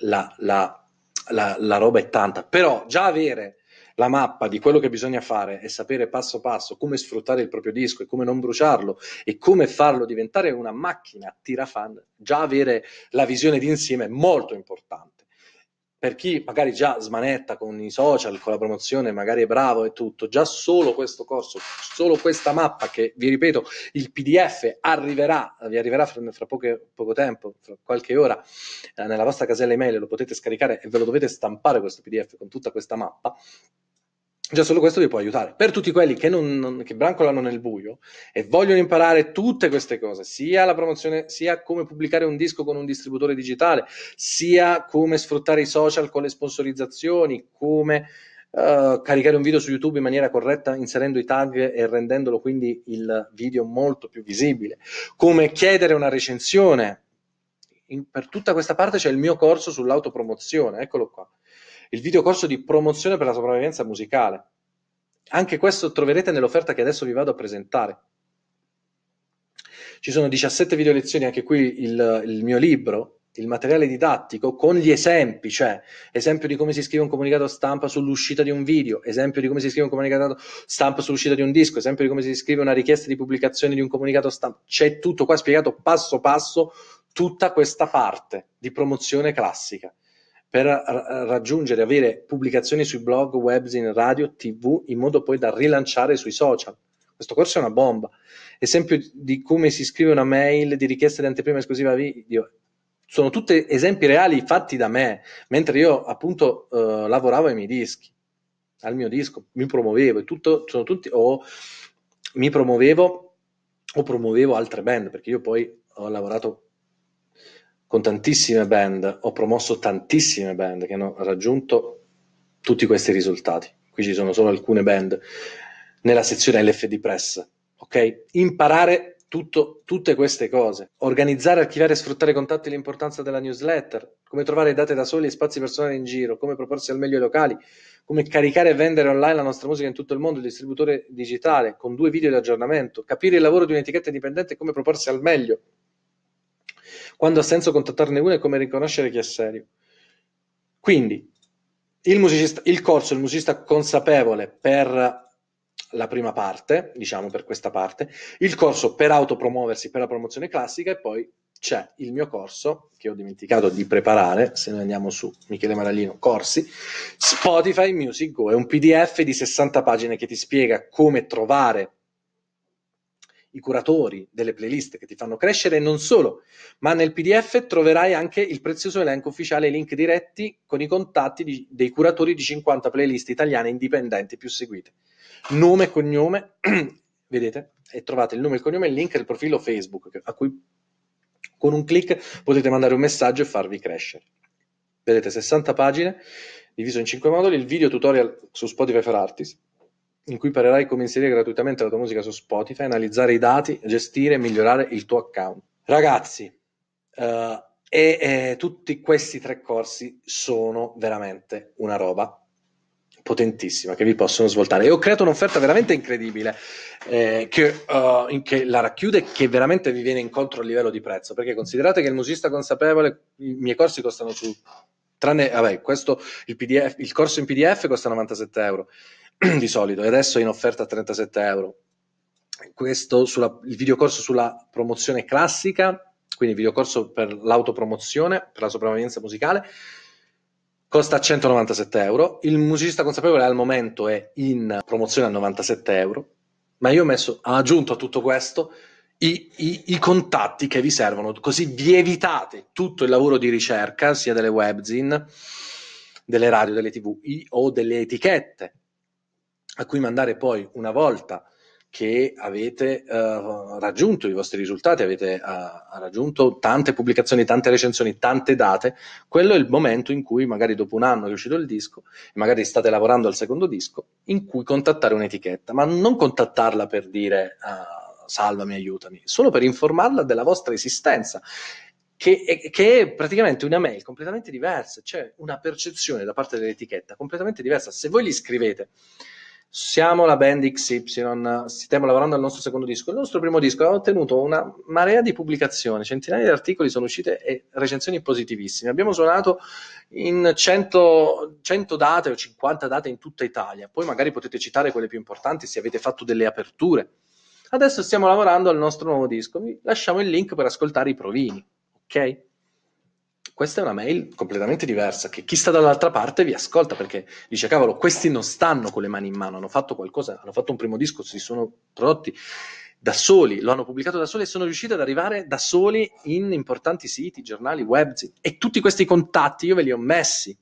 la, la, la, la roba è tanta però già avere la mappa di quello che bisogna fare e sapere passo passo come sfruttare il proprio disco e come non bruciarlo e come farlo diventare una macchina tirafan già avere la visione d'insieme è molto importante per chi magari già smanetta con i social, con la promozione, magari è bravo e tutto, già solo questo corso, solo questa mappa che vi ripeto, il PDF arriverà, vi arriverà fra, fra poche, poco tempo, fra qualche ora, eh, nella vostra casella email, lo potete scaricare e ve lo dovete stampare questo PDF con tutta questa mappa. Già solo questo vi può aiutare. Per tutti quelli che, non, non, che brancolano nel buio e vogliono imparare tutte queste cose, sia la promozione, sia come pubblicare un disco con un distributore digitale, sia come sfruttare i social con le sponsorizzazioni, come uh, caricare un video su YouTube in maniera corretta inserendo i tag e rendendolo quindi il video molto più visibile, come chiedere una recensione. In, per tutta questa parte c'è il mio corso sull'autopromozione, eccolo qua il videocorso di promozione per la sopravvivenza musicale. Anche questo troverete nell'offerta che adesso vi vado a presentare. Ci sono 17 video lezioni, anche qui il, il mio libro, il materiale didattico con gli esempi, cioè esempio di come si scrive un comunicato stampa sull'uscita di un video, esempio di come si scrive un comunicato stampa sull'uscita di un disco, esempio di come si scrive una richiesta di pubblicazione di un comunicato stampa. C'è tutto qua spiegato passo passo tutta questa parte di promozione classica per raggiungere, avere pubblicazioni sui blog, in radio, tv, in modo poi da rilanciare sui social. Questo corso è una bomba. Esempio di come si scrive una mail di richiesta di anteprima esclusiva video. Sono tutti esempi reali fatti da me, mentre io appunto eh, lavoravo ai miei dischi, al mio disco, mi promuovevo, e tutto, sono tutti, o mi promuovevo o promuovevo altre band, perché io poi ho lavorato con tantissime band, ho promosso tantissime band che hanno raggiunto tutti questi risultati. Qui ci sono solo alcune band nella sezione LFD Press. Ok? Imparare tutto, tutte queste cose. Organizzare, archiviare e sfruttare i contatti l'importanza della newsletter, come trovare date da soli e spazi personali in giro, come proporsi al meglio i locali, come caricare e vendere online la nostra musica in tutto il mondo, il distributore digitale, con due video di aggiornamento, capire il lavoro di un'etichetta indipendente e come proporsi al meglio, quando ha senso contattarne uno e come riconoscere chi è serio. Quindi, il, il corso, il musicista consapevole per la prima parte, diciamo per questa parte, il corso per autopromuoversi per la promozione classica e poi c'è il mio corso che ho dimenticato di preparare, se noi andiamo su Michele Maralino Corsi, Spotify Music Go, è un PDF di 60 pagine che ti spiega come trovare i curatori delle playlist che ti fanno crescere e non solo, ma nel PDF troverai anche il prezioso elenco ufficiale e link diretti con i contatti di, dei curatori di 50 playlist italiane indipendenti più seguite. Nome e cognome, vedete, e trovate il nome, e il cognome e il link del profilo Facebook a cui con un clic potete mandare un messaggio e farvi crescere. Vedete 60 pagine diviso in 5 moduli, il video tutorial su Spotify for Artists in cui imparerai come inserire gratuitamente la tua musica su Spotify, analizzare i dati, gestire e migliorare il tuo account. Ragazzi, eh, e eh, tutti questi tre corsi sono veramente una roba potentissima che vi possono svoltare. E ho creato un'offerta veramente incredibile eh, che, uh, in che, la racchiude e che veramente vi viene incontro a livello di prezzo, perché considerate che il musicista consapevole, i miei corsi costano su, tranne, vabbè, questo, il, PDF, il corso in PDF costa 97 euro, di solito e adesso è in offerta a 37 euro. Questo sulla, il videocorso sulla promozione classica, quindi il videocorso per l'autopromozione, per la sopravvivenza musicale, costa 197 euro. Il musicista consapevole al momento è in promozione a 97 euro, ma io ho messo, ho aggiunto a tutto questo i, i, i, contatti che vi servono, così vi evitate tutto il lavoro di ricerca, sia delle webzine, delle radio, delle tv o delle etichette a cui mandare poi una volta che avete uh, raggiunto i vostri risultati, avete uh, raggiunto tante pubblicazioni, tante recensioni, tante date, quello è il momento in cui magari dopo un anno che è uscito il disco, magari state lavorando al secondo disco, in cui contattare un'etichetta, ma non contattarla per dire uh, salvami, aiutami, solo per informarla della vostra esistenza. Che è, che è, praticamente una mail completamente diversa, c'è cioè una percezione da parte dell'etichetta completamente diversa. Se voi gli scrivete siamo la band XY, stiamo lavorando al nostro secondo disco. Il nostro primo disco ha ottenuto una marea di pubblicazioni, centinaia di articoli sono uscite e recensioni positivissime. Abbiamo suonato in 100, 100 date o 50 date in tutta Italia. Poi magari potete citare quelle più importanti se avete fatto delle aperture. Adesso stiamo lavorando al nostro nuovo disco. Vi lasciamo il link per ascoltare i provini, ok? Questa è una mail completamente diversa, che chi sta dall'altra parte vi ascolta perché dice, cavolo, questi non stanno con le mani in mano, hanno fatto qualcosa, hanno fatto un primo disco, si sono prodotti da soli, lo hanno pubblicato da soli e sono riusciti ad arrivare da soli in importanti siti, giornali, web. E tutti questi contatti io ve li ho messi.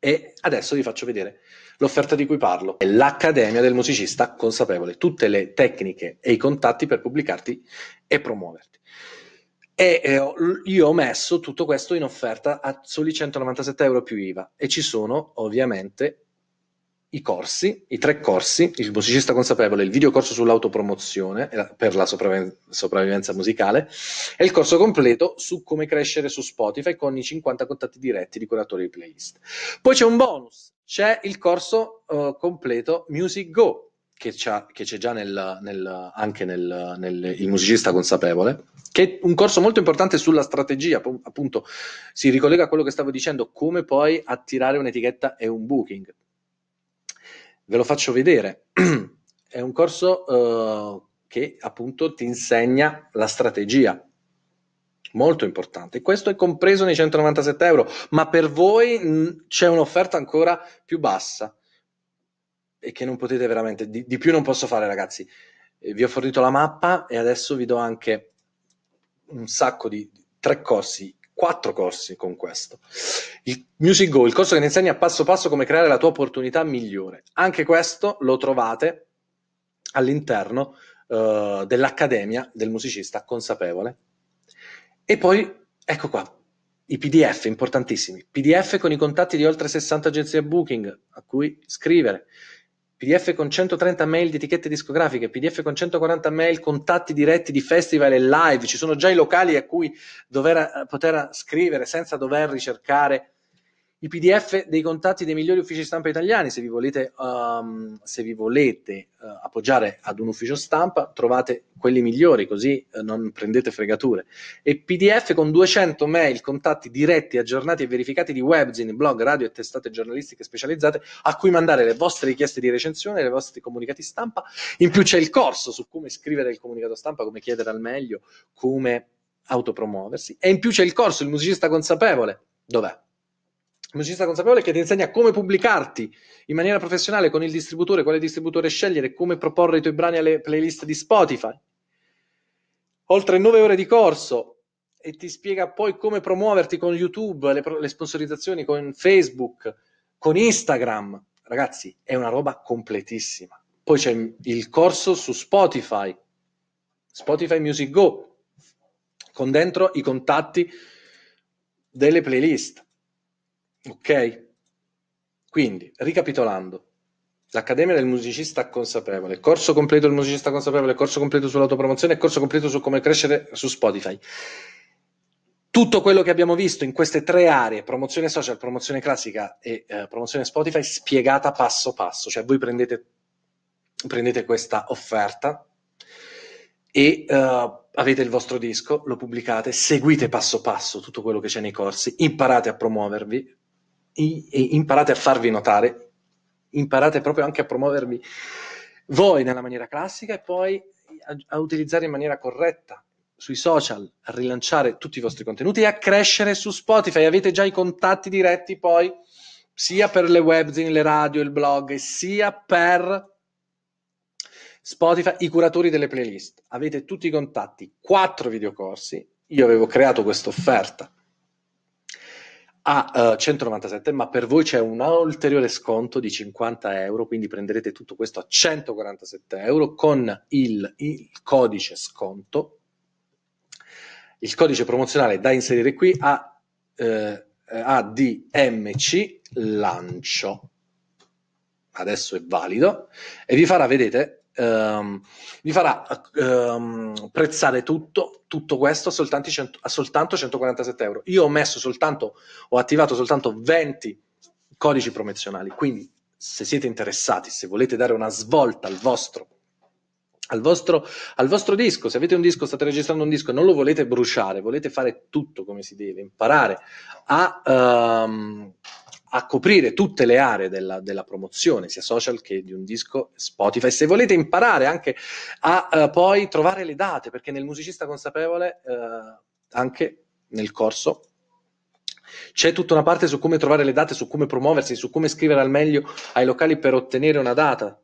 E adesso vi faccio vedere l'offerta di cui parlo. È l'Accademia del Musicista Consapevole, tutte le tecniche e i contatti per pubblicarti e promuoverti e eh, io ho messo tutto questo in offerta a soli 197 euro più IVA e ci sono ovviamente i corsi, i tre corsi, il musicista consapevole, il videocorso sull'autopromozione eh, per la sopravvivenza musicale e il corso completo su come crescere su Spotify con i 50 contatti diretti di curatori di playlist. Poi c'è un bonus, c'è il corso uh, completo Music Go, che, che c'è già nel, nel, anche nel, nel musicista consapevole, che è un corso molto importante sulla strategia, appunto si ricollega a quello che stavo dicendo, come poi attirare un'etichetta e un booking. Ve lo faccio vedere. è un corso eh, che appunto ti insegna la strategia. Molto importante. Questo è compreso nei 197 euro, ma per voi mh, c'è un'offerta ancora più bassa e che non potete veramente, di, di più non posso fare ragazzi. Eh, vi ho fornito la mappa e adesso vi do anche un sacco di tre corsi, quattro corsi con questo. Il Music Go, il corso che ne insegna passo passo come creare la tua opportunità migliore. Anche questo lo trovate all'interno uh, dell'Accademia del musicista consapevole. E poi, ecco qua, i PDF importantissimi. PDF con i contatti di oltre 60 agenzie booking a cui scrivere. PDF con 130 mail di etichette discografiche, PDF con 140 mail contatti diretti di festival e live, ci sono già i locali a cui dover, eh, poter scrivere senza dover ricercare i PDF dei contatti dei migliori uffici stampa italiani. Se vi volete, um, se vi volete uh, appoggiare ad un ufficio stampa, trovate quelli migliori, così uh, non prendete fregature. E PDF con 200 mail, contatti diretti, aggiornati e verificati di webzine, blog, radio e testate giornalistiche specializzate a cui mandare le vostre richieste di recensione, le vostre comunicati stampa. In più c'è il corso su come scrivere il comunicato stampa, come chiedere al meglio, come autopromuoversi. E in più c'è il corso Il musicista consapevole. Dov'è? musicista consapevole che ti insegna come pubblicarti in maniera professionale con il distributore, quale distributore scegliere, come proporre i tuoi brani alle playlist di Spotify. Oltre 9 ore di corso e ti spiega poi come promuoverti con YouTube, le, le sponsorizzazioni con Facebook, con Instagram. Ragazzi, è una roba completissima. Poi c'è il corso su Spotify, Spotify Music Go, con dentro i contatti delle playlist Ok? Quindi, ricapitolando, l'Accademia del musicista consapevole, corso completo del musicista consapevole, corso completo sull'autopromozione, corso completo su come crescere su Spotify. Tutto quello che abbiamo visto in queste tre aree, promozione social, promozione classica e eh, promozione Spotify, spiegata passo passo. Cioè voi prendete, prendete questa offerta e eh, avete il vostro disco, lo pubblicate, seguite passo passo tutto quello che c'è nei corsi, imparate a promuovervi, imparate a farvi notare, imparate proprio anche a promuovervi voi nella maniera classica e poi a, a utilizzare in maniera corretta sui social, a rilanciare tutti i vostri contenuti e a crescere su Spotify. Avete già i contatti diretti poi sia per le webzine, le radio, il blog, sia per Spotify, i curatori delle playlist. Avete tutti i contatti, quattro videocorsi. Io avevo creato questa offerta a uh, eh, 197, ma per voi c'è un ulteriore sconto di 50 euro, quindi prenderete tutto questo a 147 euro con il, il codice sconto. Il codice promozionale da inserire qui a, eh, ADMC Lancio. Adesso è valido e vi farà, vedete, ehm, vi farà ehm, prezzare tutto, tutto questo soltanto cento, a soltanto 147 euro. Io ho messo soltanto, ho attivato soltanto 20 codici promozionali, quindi se siete interessati, se volete dare una svolta al vostro al vostro, al vostro, disco, se avete un disco, state registrando un disco e non lo volete bruciare, volete fare tutto come si deve, imparare a, um, a coprire tutte le aree della, della, promozione, sia social che di un disco Spotify. Se volete imparare anche a uh, poi trovare le date, perché nel musicista consapevole, uh, anche nel corso, c'è tutta una parte su come trovare le date, su come promuoversi, su come scrivere al meglio ai locali per ottenere una data.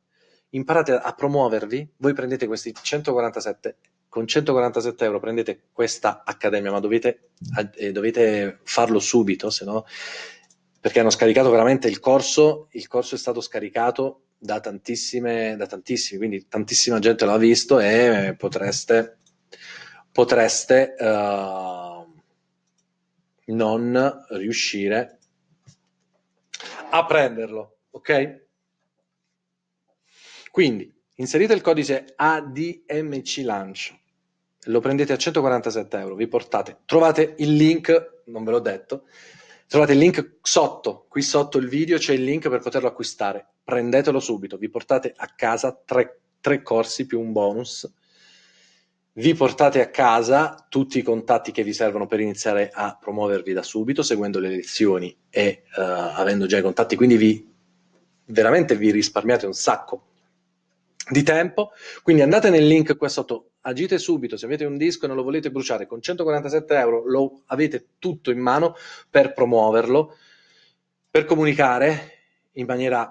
Imparate a promuovervi, voi prendete questi 147 con 147 euro prendete questa accademia, ma dovete, eh, dovete farlo subito, se no perché hanno scaricato veramente il corso, il corso è stato scaricato da tantissime, da tantissimi, quindi tantissima gente l'ha visto e potreste, potreste uh, non riuscire a prenderlo, ok? Quindi inserite il codice ADMC Launch, lo prendete a 147 euro, vi portate, trovate il link, non ve l'ho detto, Trovate il link sotto, qui sotto il video c'è il link per poterlo acquistare. Prendetelo subito, vi portate a casa tre, tre corsi più un bonus. Vi portate a casa tutti i contatti che vi servono per iniziare a promuovervi da subito, seguendo le lezioni e uh, avendo già i contatti. Quindi vi, veramente vi risparmiate un sacco di tempo. Quindi andate nel link qua sotto, agite subito, se avete un disco e non lo volete bruciare, con 147 euro lo avete tutto in mano per promuoverlo, per comunicare in maniera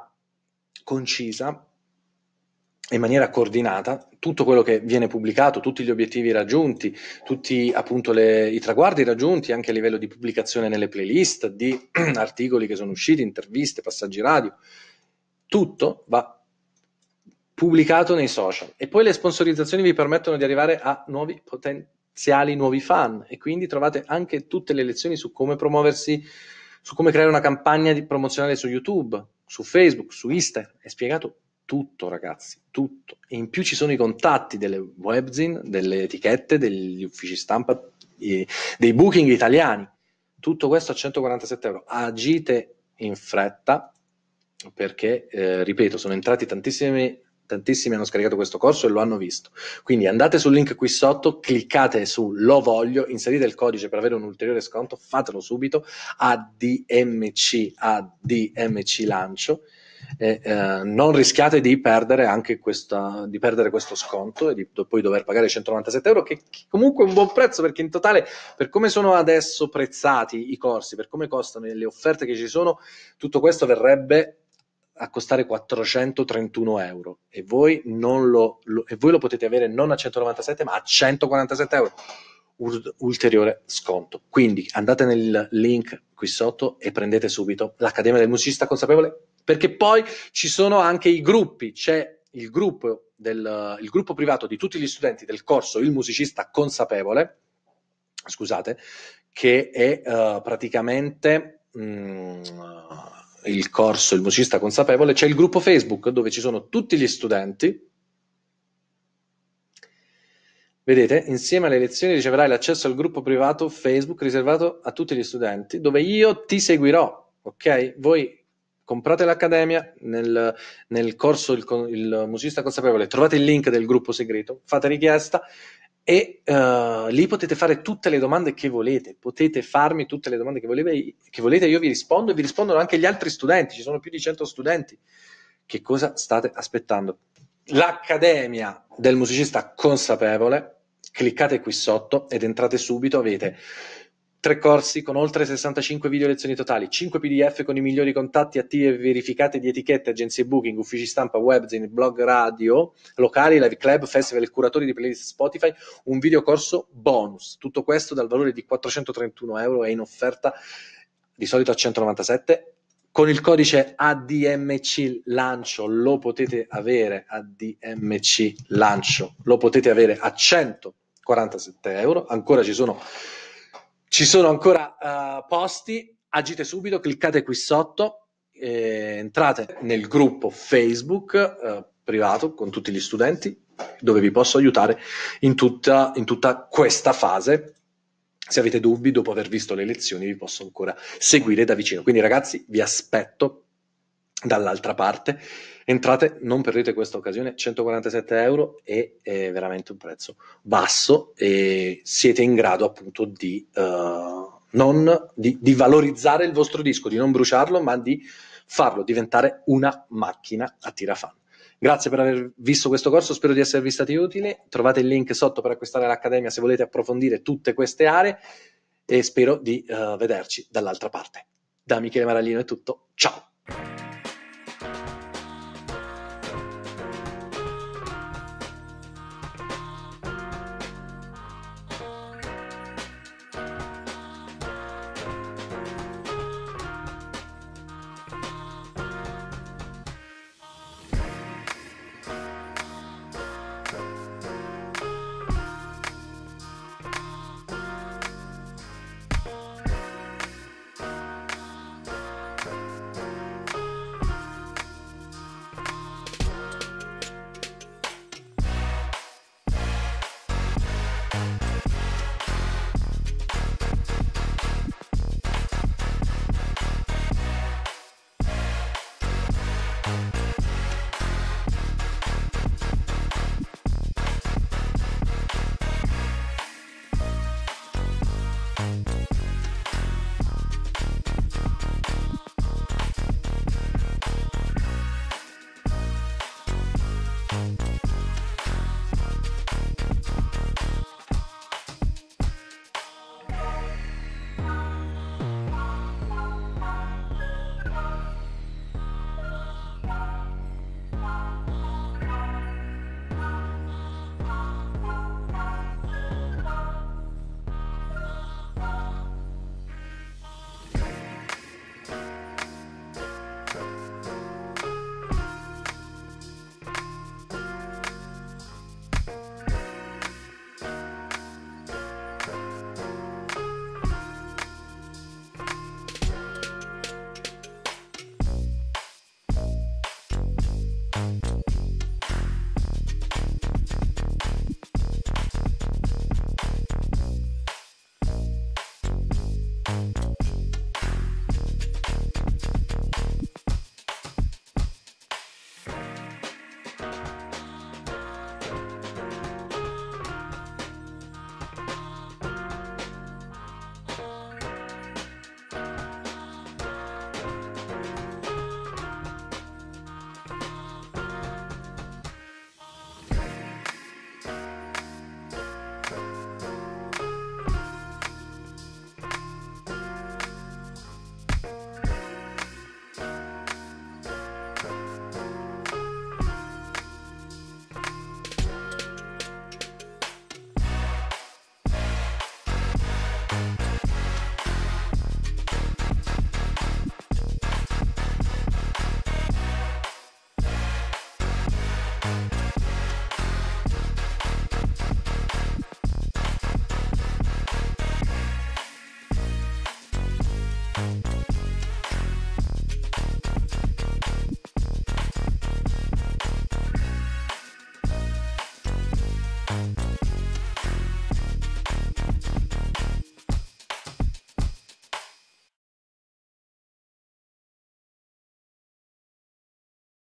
concisa, in maniera coordinata, tutto quello che viene pubblicato, tutti gli obiettivi raggiunti, tutti appunto le, i traguardi raggiunti anche a livello di pubblicazione nelle playlist, di articoli che sono usciti, interviste, passaggi radio, tutto va pubblicato nei social. E poi le sponsorizzazioni vi permettono di arrivare a nuovi potenziali nuovi fan e quindi trovate anche tutte le lezioni su come promuoversi, su come creare una campagna di promozionale su YouTube, su Facebook, su Instagram. È spiegato tutto, ragazzi, tutto. E in più ci sono i contatti delle webzine, delle etichette, degli uffici stampa, dei booking italiani. Tutto questo a 147 euro. Agite in fretta perché, eh, ripeto, sono entrati tantissimi tantissimi hanno scaricato questo corso e lo hanno visto. Quindi andate sul link qui sotto, cliccate su lo voglio, inserite il codice per avere un ulteriore sconto, fatelo subito a DMC lancio. E, eh, non rischiate di perdere anche questa, di perdere questo sconto e di do, poi dover pagare 197 euro, che, che, comunque è un buon prezzo perché in totale, per come sono adesso prezzati i corsi, per come costano le offerte che ci sono, tutto questo verrebbe a costare 431 euro e voi, lo, lo, e voi lo potete avere non a 197 ma a 147 euro ulteriore sconto. Quindi andate nel link qui sotto e prendete subito l'Accademia del Musicista Consapevole, perché poi ci sono anche i gruppi, c'è il gruppo, del, il gruppo privato di tutti gli studenti del corso Il Musicista Consapevole, scusate, che è uh, praticamente... Mh, mm, il corso Il musicista consapevole, c'è il gruppo Facebook dove ci sono tutti gli studenti. Vedete, insieme alle lezioni riceverai l'accesso al gruppo privato Facebook riservato a tutti gli studenti, dove io ti seguirò, ok? Voi comprate l'accademia, nel, nel corso il, il musicista consapevole trovate il link del gruppo segreto, fate richiesta e uh, lì potete fare tutte le domande che volete, potete farmi tutte le domande che, voleve, che volete, io vi rispondo e vi rispondono anche gli altri studenti, ci sono più di 100 studenti. Che cosa state aspettando? L'Accademia del musicista consapevole, cliccate qui sotto ed entrate subito, avete tre corsi con oltre 65 video lezioni totali, 5 PDF con i migliori contatti attivi e verificati di etichette, agenzie booking, uffici stampa, webzine, blog radio, locali, live club, festival, curatori di playlist Spotify, un video corso bonus. Tutto questo dal valore di 431 euro e in offerta di solito a 197 con il codice ADMC lancio lo potete avere ADMC lancio lo potete avere a 147 euro ancora ci sono ci sono ancora uh, posti, agite subito, cliccate qui sotto, eh, entrate nel gruppo Facebook eh, privato con tutti gli studenti dove vi posso aiutare in tutta, in tutta questa fase se avete dubbi, dopo aver visto le lezioni, vi posso ancora seguire da vicino. Quindi, ragazzi, vi aspetto dall'altra parte. Entrate, non perdete questa occasione, 147 euro è, è eh, veramente un prezzo basso e siete in grado appunto di, uh, non, di, di valorizzare il vostro disco, di non bruciarlo, ma di farlo diventare una macchina a tirafan. Grazie per aver visto questo corso, spero di esservi stati utili. Trovate il link sotto per acquistare l'Accademia se volete approfondire tutte queste aree e spero di uh, vederci dall'altra parte. Da Michele Maraglino è tutto, ciao!